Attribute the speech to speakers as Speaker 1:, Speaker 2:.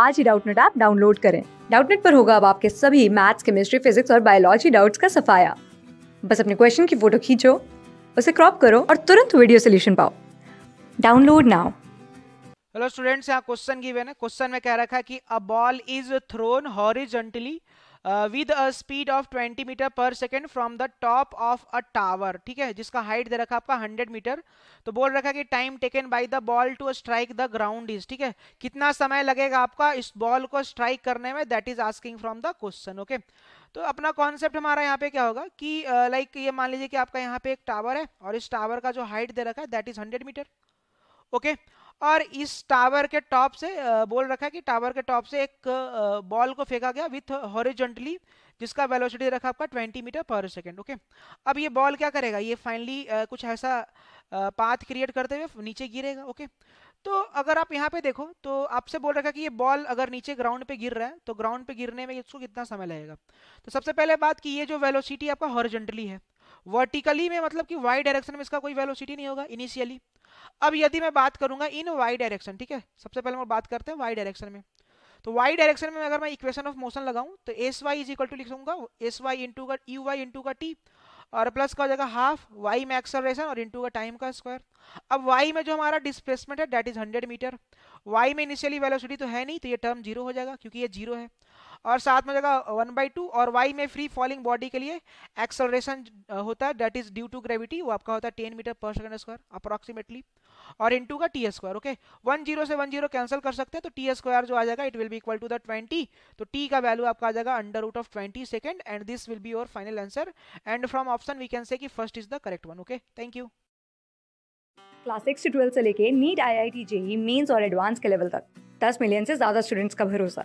Speaker 1: आज ही Doubtnut app download करें डाउटनेट पर होगा अब आपके सभी मैथ्स केमिस्ट्री फिजिक्स और बायोलॉजी डाउट्स का सफाया बस अपने क्वेश्चन की फोटो खींचो उसे क्रॉप करो और तुरंत वीडियो सोल्यूशन पाओ डाउनलोड नाउ
Speaker 2: हेलो स्टूडेंट्स यहाँ क्वेश्चन गिवन है क्वेश्चन में कह रखा है कि a ball is thrown horizontally with speed of 20 metre per second from the top of a tower ठीक है जिसका हाइट दे रखा आपका 100 मीटर तो बोल रखा कि time taken by the ball to strike the ground is ठीक है कितना समय लगेगा आपका इस बॉल को स्ट्राइक करने में that is asking from the question okay तो अपना कॉन्सेप्ट हमारा यहाँ पे क्या होगा कि लाइक uh, like ये मान लीजिए कि आपका यहाँ पे एक टावर है और इस टावर का जो हाइट दे रखा है that is hundred metre okay और इस टावर के टॉप से बोल रखा है कि टावर के टॉप से एक बॉल को फेंका गया विथ हॉरिजेंटली जिसका वेलोसिटी रखा आपका 20 मीटर पर सेकेंड ओके अब ये बॉल क्या करेगा ये फाइनली कुछ ऐसा पाथ क्रिएट करते हुए नीचे गिरेगा ओके तो अगर आप यहाँ पे देखो तो आपसे बोल रखा कि ये बॉल अगर नीचे ग्राउंड पे गिर रहा है तो ग्राउंड पे गिरने में इसको कितना समय लगेगा तो सबसे पहले बात कि ये जो वेलोसिटी आपका हॉरिजेंटली है वर्टिकली में मतलब कि वाई डायरेक्शन में इसका कोई वेलोसिटी नहीं होगा इनिशियली अब यदि मैं बात करूंगा इन वाई डायरेक्शन ठीक है सबसे पहले हम बात करते हैं वाई डायरेक्शन में तो वाई डायरेक्शन में अगर मैं इक्वेशन ऑफ मोशन लगाऊं तो S Y is equal to लिखूंगा एस वाई इंटू का यू वाई इंटू का टी और प्लस का हो जाएगा हाफ वाई में एक्सलरेशन और इंटू का टाइम का स्क्वायर अब वाई में जो हमारा डिस्प्लेसमेंट है that is hundred metre Y में इनिशियली वेलोसिटी तो है नहीं तो ये टर्म जीरो हो जाएगा क्योंकि ये जीरो है और साथ में जगह वन बाई टू और वाई में फ्री फॉलिंग बॉडी के लिए एक्सलरेशन होता है that is due to gravity वो आपका होता है ten metre per second square approximately और इन का T square okay one zero से वन जीरो कैंसिल कर सकते हैं तो टी स्क्वायर जो आ जाएगा it will be equal to the twenty तो टी का वैल्यू आपका आ जाएगा under root of twenty second and this will be your final answer and from option we can say first is the correct one okay thank you
Speaker 1: class six से twelfth से लेके NEET I I T JEE mains और advance के level तक दस million से ज़्यादा students का भरोसा